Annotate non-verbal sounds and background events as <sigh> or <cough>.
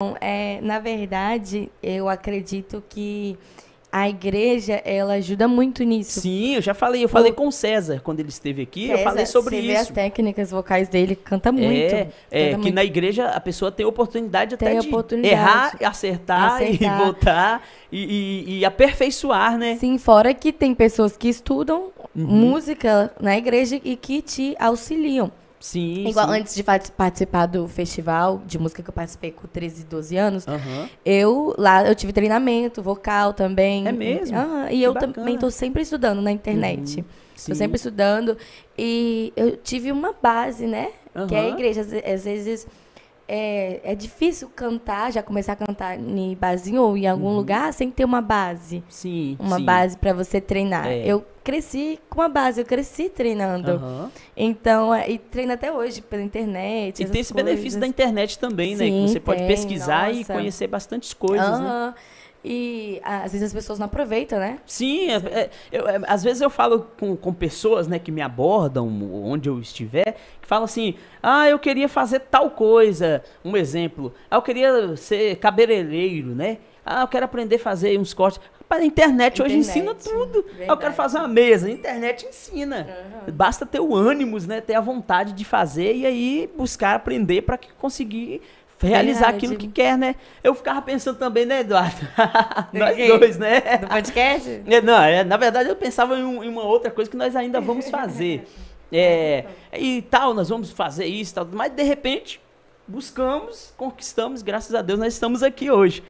Bom, então, é, na verdade, eu acredito que a igreja, ela ajuda muito nisso. Sim, eu já falei, eu falei com o César quando ele esteve aqui, César, eu falei sobre você isso. Vê as técnicas vocais dele, canta é, muito. É, canta é muito. que na igreja a pessoa tem oportunidade até de errar, acertar, acertar, e <laughs> voltar e, e, e, aperfeiçoar, né? Sim, fora que tem pessoas que estudam uhum. música na igreja e que te auxiliam. Sim, Igual sim. antes de participar do festival de música que eu participei com 13 e 12 anos, uhum. eu lá eu tive treinamento vocal também. É mesmo? Uhum. e que eu bacana. também estou sempre estudando na internet. Estou uhum. sempre estudando e eu tive uma base, né? Que é a igreja. Às vezes é, é difícil cantar, já começar a cantar em barzinho ou em algum uhum. lugar sem ter uma base. Sim. Uma sim. base para você treinar. É. Eu cresci com uma base, eu cresci treinando. Uhum. Então, é, e treino até hoje pela internet. E tem esse coisas. benefício da internet também, sim, né? Que você tem, pode pesquisar nossa. e conhecer bastantes coisas, uhum. né? E às vezes as pessoas não aproveitam, né? Sim, é, é, eu, é, às vezes eu falo com, com pessoas né, que me abordam, onde eu estiver, que falam assim: ah, eu queria fazer tal coisa. Um exemplo, ah, eu queria ser cabeleireiro, né? Ah, eu quero aprender a fazer uns cortes. Rapaz, a internet, internet hoje ensina tudo. Verdade. Ah, eu quero fazer uma mesa, a internet ensina. Uhum. Basta ter o ânimo, né? Ter a vontade de fazer e aí buscar aprender para conseguir realizar Verdade. aquilo que quer, né? Eu ficava pensando também, né, Eduardo? <laughs> nós dois, né? No podcast? É, não, é, na verdade eu pensava em, em uma outra coisa que nós ainda vamos fazer. <laughs> é, e tal, nós vamos fazer isso, tal, mas de repente buscamos, conquistamos, graças a Deus nós estamos aqui hoje.